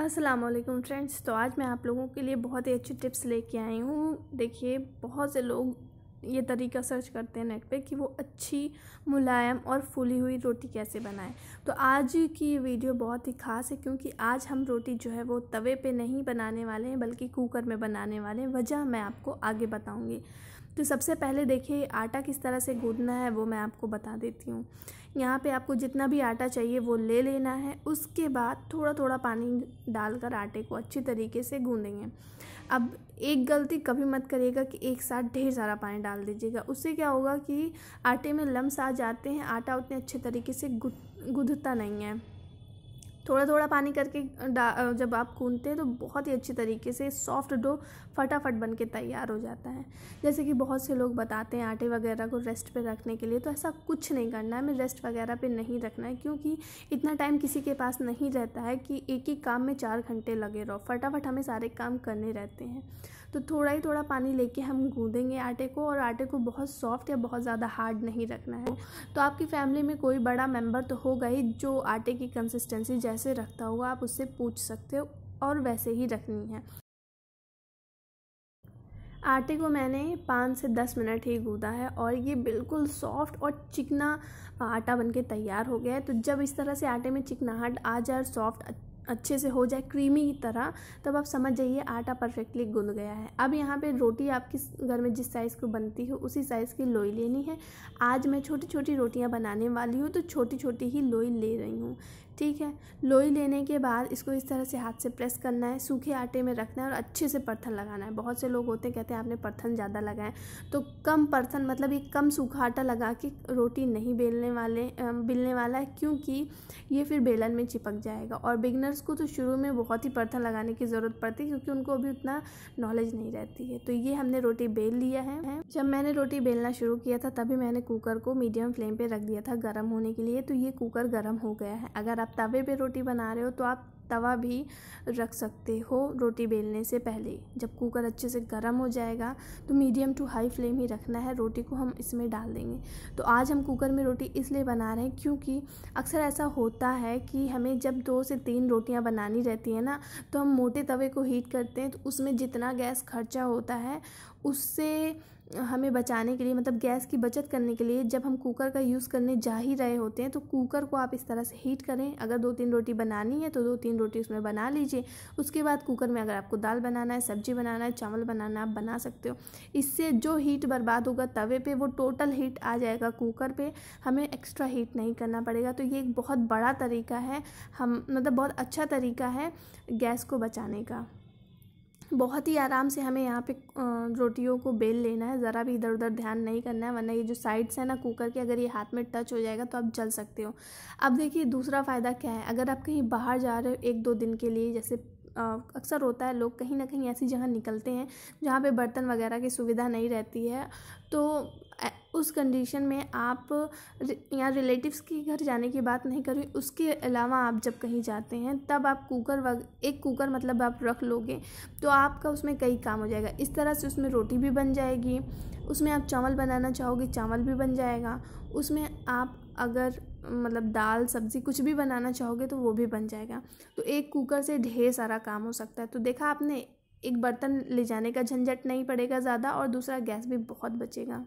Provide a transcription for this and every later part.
अस्सलाम वालेकुम फ्रेंड्स तो आज मैं आप लोगों के लिए बहुत ही अच्छी टिप्स लेके आई हूँ देखिए बहुत से लोग ये तरीका सर्च करते हैं नेट पे कि वो अच्छी मुलायम और फूली हुई रोटी कैसे बनाएं तो आज की वीडियो बहुत ही ख़ास है क्योंकि आज हम रोटी जो है वो तवे पे नहीं बनाने वाले हैं बल्कि कुकर में बनाने वाले हैं वजह मैं आपको आगे बताऊँगी तो सबसे पहले देखिए आटा किस तरह से गूंदना है वो मैं आपको बता देती हूँ यहाँ पे आपको जितना भी आटा चाहिए वो ले लेना है उसके बाद थोड़ा थोड़ा पानी डालकर आटे को अच्छी तरीके से गूँधेंगे अब एक गलती कभी मत करिएगा कि एक साथ ढेर सारा पानी डाल दीजिएगा उससे क्या होगा कि आटे में लम्स आ जाते हैं आटा उतने अच्छे तरीके से गुद गुदता नहीं है थोड़ा थोड़ा पानी करके जब आप कूदते हैं तो बहुत ही अच्छी तरीके से सॉफ्ट डो फटाफट बन के तैयार हो जाता है जैसे कि बहुत से लोग बताते हैं आटे वगैरह को रेस्ट पे रखने के लिए तो ऐसा कुछ नहीं करना है हमें रेस्ट वगैरह पे नहीं रखना है क्योंकि इतना टाइम किसी के पास नहीं रहता है कि एक ही काम में चार घंटे लगे रहो फटाफट हमें सारे काम करने रहते हैं तो थोड़ा ही थोड़ा पानी लेके हम गूँधेंगे आटे को और आटे को बहुत सॉफ्ट या बहुत ज़्यादा हार्ड नहीं रखना है तो आपकी फैमिली में कोई बड़ा मेम्बर तो होगा ही जो आटे की कंसिस्टेंसी जैसे जैसे रखता हुआ आप उससे पूछ सकते हो और वैसे ही रखनी है आटे को मैंने पाँच से दस मिनट ही गूदा है और ये बिल्कुल सॉफ्ट और चिकना आटा बनके तैयार हो गया है तो जब इस तरह से आटे में चिकनाहट आ जाए और सॉफ्ट अच्छे से हो जाए क्रीमी की तरह तब आप समझ जाइए आटा परफेक्टली गुंद गया है अब यहाँ पे रोटी आपकी घर में जिस साइज़ को बनती हो उसी साइज़ की लोई लेनी है आज मैं छोटी छोटी रोटियाँ बनाने वाली हूँ तो छोटी छोटी ही लोई ले रही हूँ ठीक है लोई लेने के बाद इसको इस तरह से हाथ से प्रेस करना है सूखे आटे में रखना है और अच्छे से परथन लगाना है बहुत से लोग होते हैं कहते हैं आपने परथन ज़्यादा लगाए तो कम परथन मतलब ये कम सूखा आटा लगा के रोटी नहीं बेलने वाले बिलने वाला है क्योंकि ये फिर बेलन में चिपक जाएगा और बिगनर्स को तो शुरू में बहुत ही परथन लगाने की ज़रूरत पड़ती है क्योंकि उनको अभी उतना नॉलेज नहीं रहती है तो ये हमने रोटी बेल लिया है जब मैंने रोटी बेलना शुरू किया था तभी मैंने कुकर को मीडियम फ्लेम पर रख दिया था गर्म होने के लिए तो ये कुकर गर्म हो गया है अगर आप आप तवे पे रोटी बना रहे हो तो आप तवा भी रख सकते हो रोटी बेलने से पहले जब कुकर अच्छे से गर्म हो जाएगा तो मीडियम टू हाई फ्लेम ही रखना है रोटी को हम इसमें डाल देंगे तो आज हम कुकर में रोटी इसलिए बना रहे हैं क्योंकि अक्सर ऐसा होता है कि हमें जब दो से तीन रोटियां बनानी रहती हैं ना तो हम मोटे तवे को हीट करते हैं तो उसमें जितना गैस खर्चा होता है उससे हमें बचाने के लिए मतलब गैस की बचत करने के लिए जब हम कुकर का यूज़ करने जा ही रहे होते हैं तो कुकर को आप इस तरह से हीट करें अगर दो तीन रोटी बनानी है तो दो तीन रोटी उसमें बना लीजिए उसके बाद कुकर में अगर आपको दाल बनाना है सब्जी बनाना है चावल बनाना आप बना सकते हो इससे जो हीट बर्बाद होगा तवे पर वो टोटल हीट आ जाएगा कुकर पर हमें एक्स्ट्रा हीट नहीं करना पड़ेगा तो ये एक बहुत बड़ा तरीका है हम मतलब बहुत अच्छा तरीका है गैस को बचाने का बहुत ही आराम से हमें यहाँ पे रोटियों को बेल लेना है ज़रा भी इधर उधर ध्यान नहीं करना है वरना ये जो साइड्स है ना कुकर के अगर ये हाथ में टच हो जाएगा तो आप जल सकते हो अब देखिए दूसरा फ़ायदा क्या है अगर आप कहीं बाहर जा रहे हो एक दो दिन के लिए जैसे अक्सर होता है लोग कहीं ना कहीं ऐसी जगह निकलते हैं जहाँ पे बर्तन वगैरह की सुविधा नहीं रहती है तो उस कंडीशन में आप या रिलेटिव्स के घर जाने की बात नहीं करें उसके अलावा आप जब कहीं जाते हैं तब आप कुकर वग एक कुकर मतलब आप रख लोगे तो आपका उसमें कई काम हो जाएगा इस तरह से उसमें रोटी भी बन जाएगी उसमें आप चावल बनाना चाहोगे चावल भी बन जाएगा उसमें आप अगर मतलब दाल सब्ज़ी कुछ भी बनाना चाहोगे तो वो भी बन जाएगा तो एक कुकर से ढेर सारा काम हो सकता है तो देखा आपने एक बर्तन ले जाने का झंझट नहीं पड़ेगा ज़्यादा और दूसरा गैस भी बहुत बचेगा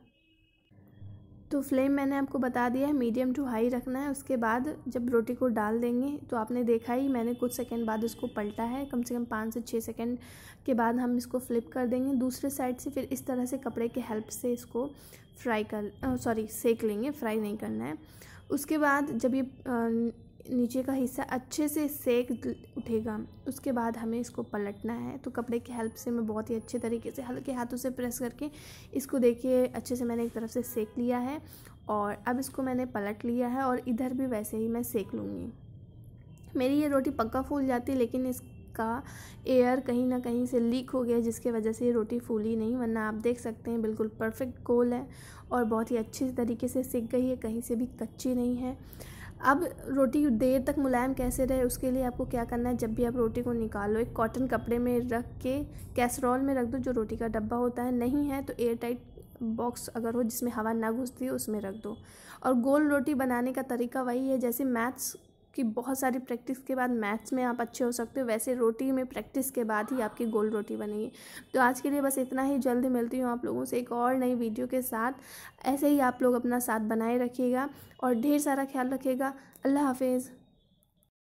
तो फ्लेम मैंने आपको बता दिया है मीडियम टू हाई रखना है उसके बाद जब रोटी को डाल देंगे तो आपने देखा ही मैंने कुछ सेकंड बाद इसको पलटा है कम से कम पाँच से छः सेकंड के बाद हम इसको फ्लिप कर देंगे दूसरे साइड से फिर इस तरह से कपड़े के हेल्प से इसको फ्राई कर सॉरी सेक लेंगे फ्राई नहीं करना है उसके बाद जब ये नीचे का हिस्सा अच्छे से सेक उठेगा उसके बाद हमें इसको पलटना है तो कपड़े की हेल्प से मैं बहुत ही अच्छे तरीके से हल्के हाथों से प्रेस करके इसको देखिए अच्छे से मैंने एक तरफ से सेक लिया है और अब इसको मैंने पलट लिया है और इधर भी वैसे ही मैं सेक लूँगी मेरी ये रोटी पक्का फूल जाती है लेकिन इसका एयर कहीं ना कहीं से लीक हो गया जिसके वजह से ये रोटी फूली नहीं वरना आप देख सकते हैं बिल्कुल परफेक्ट गोल है और बहुत ही अच्छे तरीके से सिक गई है कहीं से भी कच्ची नहीं है अब रोटी देर तक मुलायम कैसे रहे उसके लिए आपको क्या करना है जब भी आप रोटी को निकालो एक कॉटन कपड़े में रख के कैसरॉल में रख दो जो रोटी का डब्बा होता है नहीं है तो एयर टाइट बॉक्स अगर हो जिसमें हवा ना घुसती हो उसमें रख दो और गोल रोटी बनाने का तरीका वही है जैसे मैथ्स कि बहुत सारी प्रैक्टिस के बाद मैथ्स में आप अच्छे हो सकते हो वैसे रोटी में प्रैक्टिस के बाद ही आपकी गोल रोटी बनेगी तो आज के लिए बस इतना ही जल्द मिलती हूँ आप लोगों से एक और नई वीडियो के साथ ऐसे ही आप लोग अपना साथ बनाए रखिएगा और ढेर सारा ख्याल रखिएगा अल्लाह हाफिज़